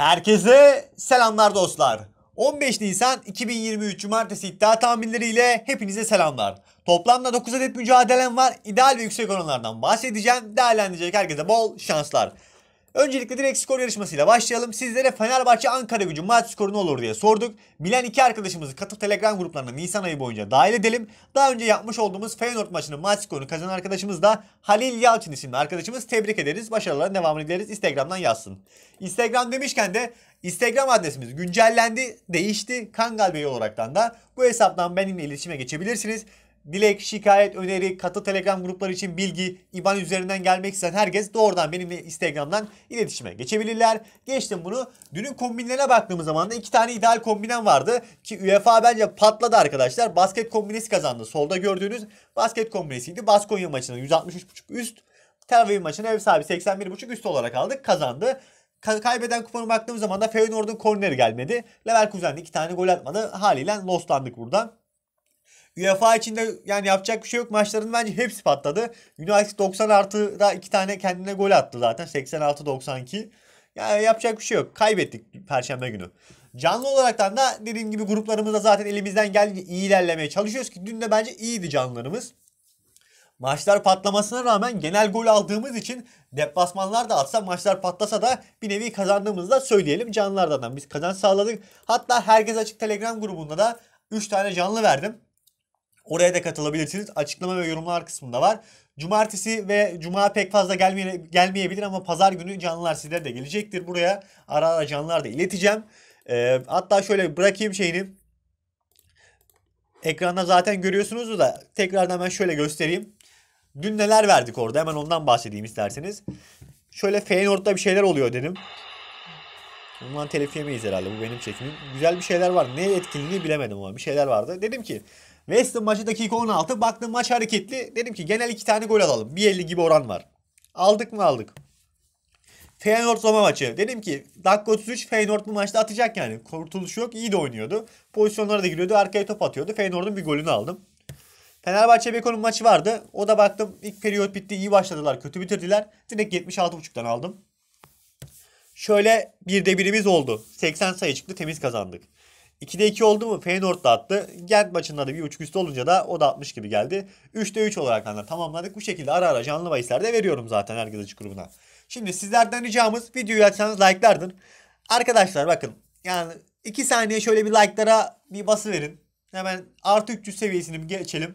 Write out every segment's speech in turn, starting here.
Herkese selamlar dostlar. 15 Nisan 2023 Cumartesi iddia tahminleriyle hepinize selamlar. Toplamda 9 adet mücadelem var. İdeal ve yüksek oranlardan bahsedeceğim. Değerlendirecek herkese bol şanslar. Öncelikle direkt skor yarışmasıyla başlayalım. Sizlere Fenerbahçe Ankara gücü maç skoru ne olur diye sorduk. Bilen iki arkadaşımızı katıp Telegram gruplarına Nisan ayı boyunca dahil edelim. Daha önce yapmış olduğumuz Feyenoord maçının maç skorunu kazanan arkadaşımız da Halil Yalçın isimli arkadaşımız. Tebrik ederiz. Başarıların devam ederiz. Instagram'dan yazsın. Instagram demişken de Instagram adresimiz güncellendi, değişti. Kangal Bey olaraktan da bu hesaptan benimle iletişime geçebilirsiniz dilek, şikayet, öneri, katı telegram grupları için bilgi, IBAN üzerinden gelmek isteyen herkes doğrudan benimle Instagram'dan iletişime geçebilirler. Geçtim bunu. Dünün kombinlerine baktığımız zaman da iki tane ideal kombinem vardı. Ki UEFA bence patladı arkadaşlar. Basket kombinesi kazandı. Solda gördüğünüz basket kombinesiydi. Baskonya maçını 163.5 üst. Tel Aviv maçına ev sahibi 81.5 üst olarak aldık. Kazandı. kaybeden kupona baktığımız zaman da Feyenoord'un korneri gelmedi. Leverkusen'de iki tane gol atmadı. Haliyle loslandık buradan. UEFA içinde yani yapacak bir şey yok. Maçların bence hepsi patladı. United 90 artı da iki tane kendine gol attı zaten. 86-92. Yani yapacak bir şey yok. Kaybettik Perşembe günü. Canlı olaraktan da dediğim gibi gruplarımızda zaten elimizden geldiğince iyi ilerlemeye çalışıyoruz ki dün de bence iyiydi canlılarımız. Maçlar patlamasına rağmen genel gol aldığımız için deplasmanlar da atsa maçlar patlasa da bir nevi kazandığımızı da söyleyelim canlılardan. Biz kazanç sağladık. Hatta herkes açık Telegram grubunda da 3 tane canlı verdim. Oraya da katılabilirsiniz. Açıklama ve yorumlar kısmında var. Cumartesi ve cuma pek fazla gelmeye, gelmeyebilir ama pazar günü canlılar sizlere de gelecektir. Buraya ara ara canlılar da ileteceğim. Ee, hatta şöyle bırakayım şeyini. Ekranda zaten görüyorsunuz da tekrardan ben şöyle göstereyim. Dün neler verdik orada hemen ondan bahsedeyim isterseniz. Şöyle Feyenoord'da bir şeyler oluyor dedim. Bundan telif yemeyiz herhalde bu benim çekimim. Güzel bir şeyler var. Ne etkinliği bilemedim ama bir şeyler vardı. Dedim ki Weston maçı dakika 16. Baktım maç hareketli. Dedim ki genel iki tane gol alalım. 1.50 gibi oran var. Aldık mı aldık. Feyenoord Roma maçı. Dedim ki dakika 33 Feyenoord bu maçta atacak yani. Kurtuluşu yok. iyi de oynuyordu. Pozisyonlara da giriyordu. Arkaya top atıyordu. Feyenoord'un bir golünü aldım. Fenerbahçe Beko'nun maçı vardı. O da baktım ilk periyot bitti. iyi başladılar. Kötü bitirdiler. Direkt 76.5'tan aldım. Şöyle bir de birimiz oldu. 80 sayı çıktı. Temiz kazandık. 2'de 2 oldu mu Feyenoord da attı. Gent maçında da bir buçuk üstü olunca da o da atmış gibi geldi. 3'te 3 olarak anlar. Hani tamamladık. Bu şekilde ara ara canlı bahislerde veriyorum zaten herkes açık grubuna. Şimdi sizlerden ricamız videoyu açsanız like'lardın. Arkadaşlar bakın yani 2 saniye şöyle bir like'lara bir bası verin. Hemen artı 300 seviyesini bir geçelim.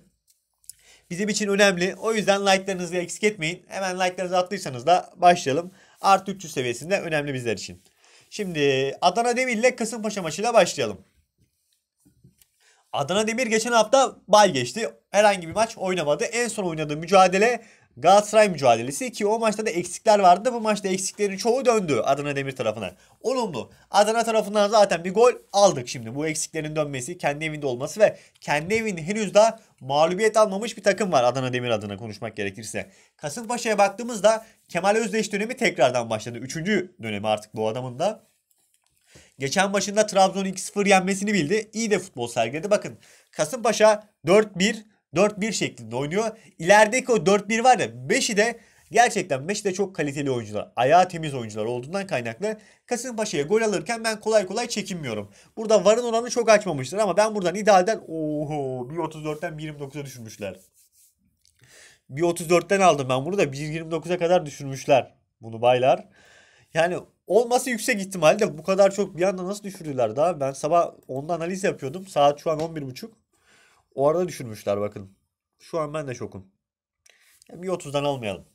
Bizim için önemli. O yüzden like'larınızı eksik etmeyin. Hemen like'larınızı attıysanız da başlayalım. Artı 300 seviyesinde önemli bizler için. Şimdi Adana Demir ile Kasımpaşa maçıyla başlayalım. Adana Demir geçen hafta bay geçti. Herhangi bir maç oynamadı. En son oynadığı mücadele Galatasaray mücadelesi ki o maçta da eksikler vardı. Bu maçta eksiklerin çoğu döndü Adana Demir tarafına. Olumlu. Adana tarafından zaten bir gol aldık şimdi. Bu eksiklerin dönmesi, kendi evinde olması ve kendi evinde henüz daha mağlubiyet almamış bir takım var Adana Demir adına konuşmak gerekirse. Kasımpaşa'ya baktığımızda Kemal Özdeş dönemi tekrardan başladı. Üçüncü dönemi artık bu adamın da. Geçen başında Trabzon 2-0 yenmesini bildi. İyi de futbol sergiledi. Bakın Kasımpaşa 4-1 4-1 şeklinde oynuyor. İlerideki o 4-1 var ya 5'i de gerçekten 5'i de çok kaliteli oyuncular. Ayağı temiz oyuncular olduğundan kaynaklı Kasımpaşa'ya gol alırken ben kolay kolay çekinmiyorum. Burada varın oranı çok açmamıştır ama ben buradan idealden oho 1.34'ten 1.29'a düşürmüşler. 1.34'ten aldım ben bunu da 1.29'a kadar düşürmüşler bunu baylar. Yani Olması yüksek ihtimalle bu kadar çok bir anda nasıl düşürdüler daha? Ben sabah onda analiz yapıyordum. Saat şu an 11.30. O arada düşürmüşler bakın. Şu an ben de şokum. bir 30'dan almayalım.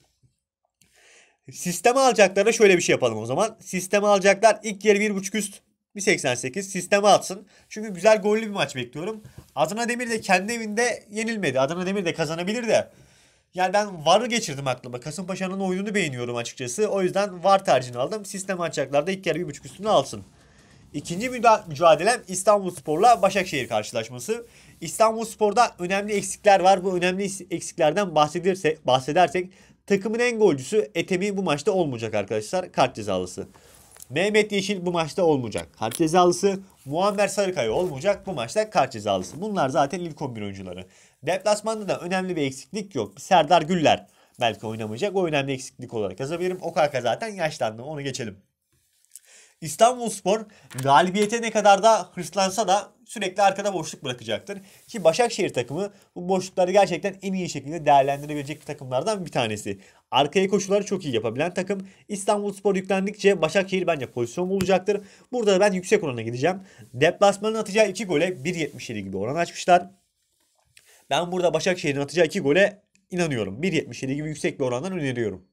Sisteme alacaklara şöyle bir şey yapalım o zaman. Sisteme alacaklar ilk yeri 1.5 üst. 1.88 sisteme atsın. Çünkü güzel gollü bir maç bekliyorum. Adana Demir de kendi evinde yenilmedi. Adana Demir de kazanabilir de yani ben VAR'ı geçirdim aklıma. Kasımpaşa'nın oyununu beğeniyorum açıkçası. O yüzden VAR tercihini aldım. Sistem açacaklarda ilk kere 1.5 üstünü alsın. İkinci mücadelem İstanbulsporla Başakşehir karşılaşması. İstanbulspor'da önemli eksikler var. Bu önemli eksiklerden bahsedirse, bahsedersek takımın en golcüsü Etemi bu maçta olmayacak arkadaşlar. Kart cezalısı. Mehmet Yeşil bu maçta olmayacak. Kart cezalısı. Muammer Sarıkaya olmayacak. Bu maçta kart cezalısı. Bunlar zaten ilk 11 oyuncuları. Deplasmanda da önemli bir eksiklik yok. Bir Serdar Güller belki oynamayacak. O önemli eksiklik olarak yazabilirim. Okaka zaten yaşlandı. Onu geçelim. İstanbulspor galibiyete ne kadar da hırslansa da sürekli arkada boşluk bırakacaktır. Ki Başakşehir takımı bu boşlukları gerçekten en iyi şekilde değerlendirebilecek takımlardan bir tanesi. Arkaya koşuları çok iyi yapabilen takım. İstanbulspor yüklendikçe Başakşehir bence pozisyon bulacaktır. Burada da ben yüksek orana gideceğim. Deplasmanın atacağı 2 gole 1.77 gibi oran açmışlar. Ben burada Başakşehir'in atacağı iki gole inanıyorum. 1.77 gibi yüksek bir orandan öneriyorum.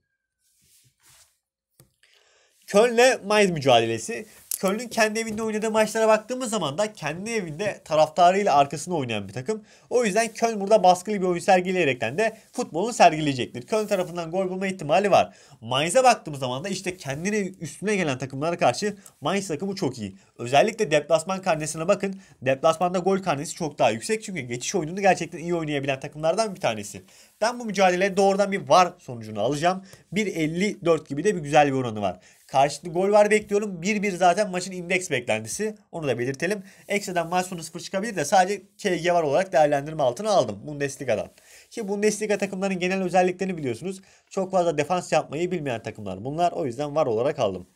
Köln'le Mainz mücadelesi. Köln'ün kendi evinde oynadığı maçlara baktığımız zaman da kendi evinde taraftarıyla arkasında oynayan bir takım. O yüzden Köln burada baskılı bir oyun sergileyerekten de futbolunu sergileyecektir. Köln tarafından gol bulma ihtimali var. Mainz'e baktığımız zaman da işte kendine üstüne gelen takımlara karşı Mainz takımı çok iyi. Özellikle deplasman karnesine bakın. Deplasmanda gol karnesi çok daha yüksek çünkü geçiş oyununu gerçekten iyi oynayabilen takımlardan bir tanesi. Ben bu mücadele doğrudan bir var sonucunu alacağım. 1.54 gibi de bir güzel bir oranı var. Karşılıklı gol var bekliyorum. 1-1 zaten maçın indeks beklentisi. Onu da belirtelim. Ekseden maç sonu 0 çıkabilir de sadece KG var olarak değerlendirme altına aldım Bundesliga'dan. Ki Bundesliga takımlarının genel özelliklerini biliyorsunuz. Çok fazla defans yapmayı bilmeyen takımlar bunlar. O yüzden var olarak aldım.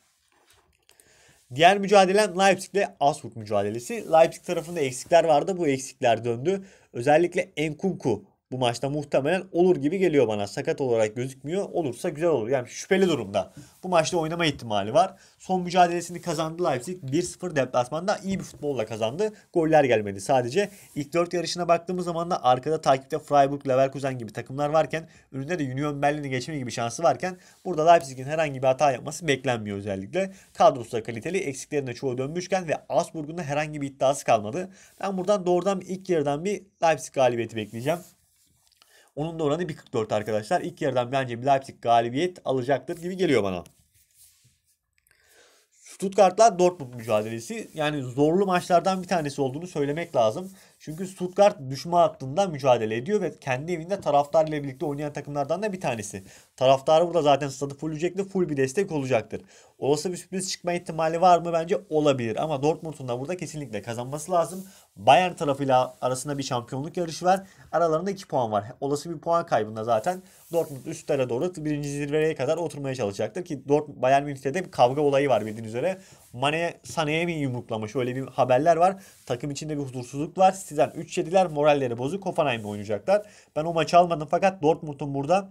Diğer mücadelem Leipzig ile Augsburg mücadelesi. Leipzig tarafında eksikler vardı. Bu eksikler döndü. Özellikle Enkunku bu maçta muhtemelen olur gibi geliyor bana. Sakat olarak gözükmüyor. Olursa güzel olur. Yani şüpheli durumda. Bu maçta oynama ihtimali var. Son mücadelesini kazandı Leipzig. 1-0 deplasmanda iyi bir futbolla kazandı. Goller gelmedi sadece. İlk 4 yarışına baktığımız zaman da arkada takipte Freiburg, Leverkusen gibi takımlar varken önünde de Union Berlin'i geçme gibi şansı varken burada Leipzig'in herhangi bir hata yapması beklenmiyor özellikle. Kadrosu da kaliteli. eksiklerinde çoğu dönmüşken ve Asburg'un da herhangi bir iddiası kalmadı. Ben buradan doğrudan ilk yarıdan bir Leipzig galibiyeti bekleyeceğim. Onun da oranı 1.44 arkadaşlar. İlk yarıdan bence Leipzig galibiyet alacaktır gibi geliyor bana. Stuttgart'la Dortmund mücadelesi yani zorlu maçlardan bir tanesi olduğunu söylemek lazım. Çünkü Stuttgart düşme hattında mücadele ediyor ve kendi evinde taraftarla birlikte oynayan takımlardan da bir tanesi. Taraftarı burada zaten stadı fullleyecektir. Full bir destek olacaktır. Olası bir sürpriz çıkma ihtimali var mı? Bence olabilir. Ama Dortmund'un da burada kesinlikle kazanması lazım. Bayern tarafıyla arasında bir şampiyonluk yarışı var. Aralarında 2 puan var. Olası bir puan kaybında zaten Dortmund üstlere doğru birinci zirveye kadar oturmaya çalışacaktır. Ki Dortmund, Bayern Münih'te de bir kavga olayı var bildiğiniz üzere. Mane saneye mi yumruklamış? Öyle bir haberler var. Takım içinde bir huzursuzluk var Partizan 3-7'ler moralleri bozuk. Hoffenheim'le oynayacaklar. Ben o maçı almadım fakat Dortmund'un burada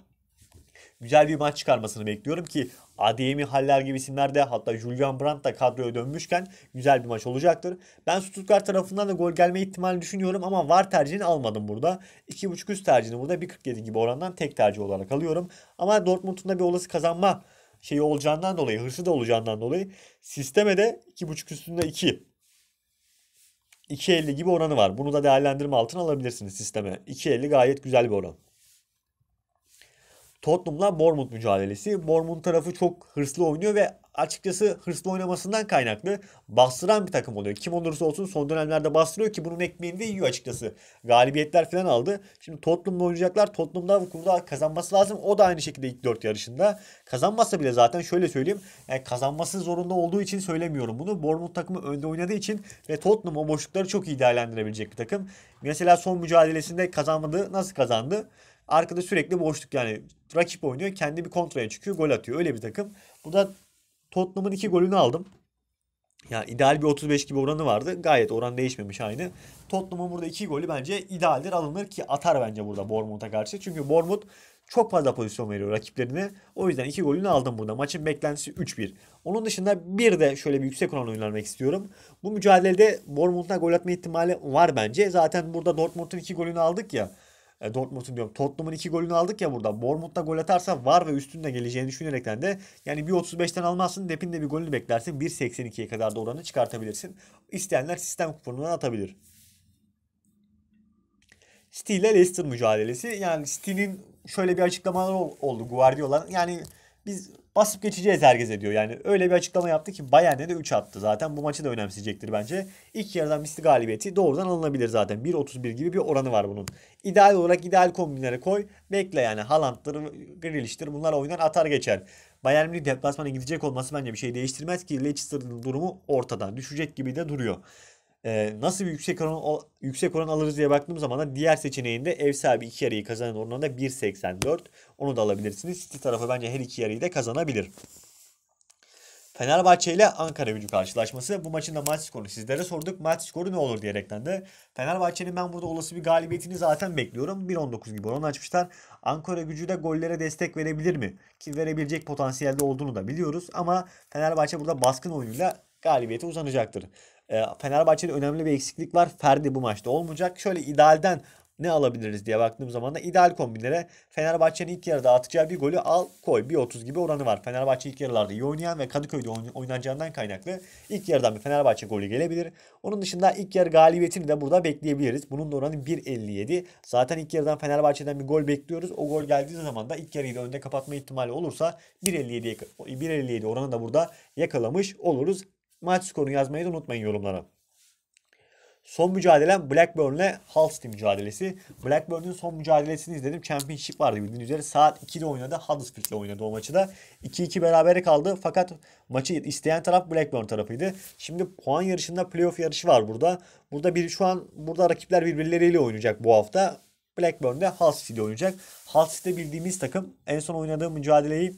güzel bir maç çıkarmasını bekliyorum ki Adeyemi Haller gibi isimler de hatta Julian Brandt da kadroya dönmüşken güzel bir maç olacaktır. Ben Stuttgart tarafından da gol gelme ihtimalini düşünüyorum ama var tercihini almadım burada. 2.5 üst tercihini burada 1.47 gibi orandan tek tercih olarak alıyorum. Ama Dortmund'un da bir olası kazanma şeyi olacağından dolayı, hırsı da olacağından dolayı sisteme de 2.5 üstünde 2 2.50 gibi oranı var. Bunu da değerlendirme altına alabilirsiniz sisteme. 2.50 gayet güzel bir oran. Tottenham'la Bournemouth mücadelesi. Bournemouth tarafı çok hırslı oynuyor ve açıkçası hırslı oynamasından kaynaklı bastıran bir takım oluyor. Kim olursa olsun son dönemlerde bastırıyor ki bunun ekmeğini de yiyor açıkçası. Galibiyetler falan aldı. Şimdi Tottenham'la oynayacaklar. Tottenham'da bu kurda kazanması lazım. O da aynı şekilde ilk 4 yarışında. Kazanmasa bile zaten şöyle söyleyeyim. Yani kazanması zorunda olduğu için söylemiyorum bunu. Bournemouth takımı önde oynadığı için ve Tottenham o boşlukları çok iyi değerlendirebilecek bir takım. Mesela son mücadelesinde kazanmadı. Nasıl kazandı? Arkada sürekli boşluk yani rakip oynuyor. Kendi bir kontraya çıkıyor gol atıyor. Öyle bir takım. Bu da Tottenham'ın iki golünü aldım. Yani ideal bir 35 gibi oranı vardı. Gayet oran değişmemiş aynı. Tottenham'ın burada iki golü bence idealdir alınır ki atar bence burada Bournemouth'a karşı. Çünkü Bournemouth çok fazla pozisyon veriyor rakiplerine. O yüzden iki golünü aldım burada. Maçın beklentisi 3-1. Onun dışında bir de şöyle bir yüksek oran oynanmak istiyorum. Bu mücadelede Bournemouth'a gol atma ihtimali var bence. Zaten burada Dortmund'un iki golünü aldık ya e, Dortmund'un diyorum. Tottenham'ın 2 golünü aldık ya burada. Bournemouth da gol atarsa var ve üstünde geleceğini düşünerekten de yani 1.35'ten almazsın. Depin de bir golünü beklersin. 1.82'ye kadar da oranı çıkartabilirsin. İsteyenler sistem kuponundan atabilir. City ile Leicester mücadelesi. Yani City'nin şöyle bir açıklamaları oldu Guardiola. Yani biz basıp geçeceğiz herkese diyor. Yani öyle bir açıklama yaptı ki Bayern'e de 3 attı zaten. Bu maçı da önemseyecektir bence. İlk yarıdan misli galibiyeti doğrudan alınabilir zaten. 1.31 gibi bir oranı var bunun. İdeal olarak ideal kombinlere koy. Bekle yani Haaland'dır, Grealish'tir bunlar oynar atar geçer. Bayern Münih deplasmana gidecek olması bence bir şey değiştirmez ki Leicester'ın durumu ortadan düşecek gibi de duruyor e, nasıl bir yüksek oran, yüksek oran alırız diye baktığım zaman da diğer seçeneğinde ev sahibi iki yarıyı kazanan oranında 1.84. Onu da alabilirsiniz. City tarafı bence her iki yarıyı da kazanabilir. Fenerbahçe ile Ankara gücü karşılaşması. Bu maçın da maç skoru sizlere sorduk. Maç skoru ne olur diyerekten de. Fenerbahçe'nin ben burada olası bir galibiyetini zaten bekliyorum. 1.19 gibi oran açmışlar. Ankara gücü de gollere destek verebilir mi? Ki verebilecek potansiyelde olduğunu da biliyoruz. Ama Fenerbahçe burada baskın oyunuyla galibiyete uzanacaktır. Ee, Fenerbahçe'de önemli bir eksiklik var. Ferdi bu maçta olmayacak. Şöyle idealden ne alabiliriz diye baktığım zaman da ideal kombinlere Fenerbahçe'nin ilk yarıda atacağı bir golü al koy 1.30 gibi oranı var. Fenerbahçe ilk yarılarda iyi oynayan ve Kadıköy'de oynanacağından kaynaklı ilk yarıdan bir Fenerbahçe golü gelebilir. Onun dışında ilk yarı galibiyetini de burada bekleyebiliriz. Bunun da oranı 1.57. Zaten ilk yarıdan Fenerbahçe'den bir gol bekliyoruz. O gol geldiği zaman da ilk yarıyı da önde kapatma ihtimali olursa 1.57 1.57 oranı da burada yakalamış oluruz Maç skorunu yazmayı da unutmayın yorumlara. Son mücadelem Blackburn'le Hull City mücadelesi. Blackburn'un son mücadelesini izledim. Championship vardı bildiğiniz üzere. Saat 2'de oynadı. ile oynadı o maçı da. 2-2 berabere kaldı. Fakat maçı isteyen taraf Blackburn tarafıydı. Şimdi puan yarışında playoff yarışı var burada. Burada bir şu an burada rakipler birbirleriyle oynayacak bu hafta. Blackburn'de Hull ile oynayacak. Hull City'de bildiğimiz takım en son oynadığı mücadeleyi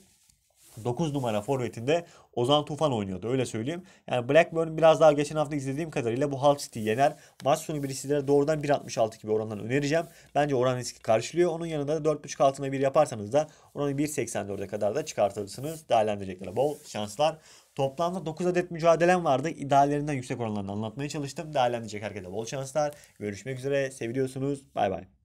9 numara forvetinde Ozan Tufan oynuyordu öyle söyleyeyim. Yani Blackburn biraz daha geçen hafta izlediğim kadarıyla bu Hull City yener. Maç sonu bir sizlere doğrudan 1.66 gibi orandan önereceğim. Bence oran riski karşılıyor. Onun yanında da 4.5 altına 1 yaparsanız da oranı 1.84'e kadar da çıkartırsınız. Değerlendireceklere bol şanslar. Toplamda 9 adet mücadelem vardı. İdeallerinden yüksek oranlarını anlatmaya çalıştım. Değerlendirecek herkese bol şanslar. Görüşmek üzere. Seviyorsunuz. Bay bay.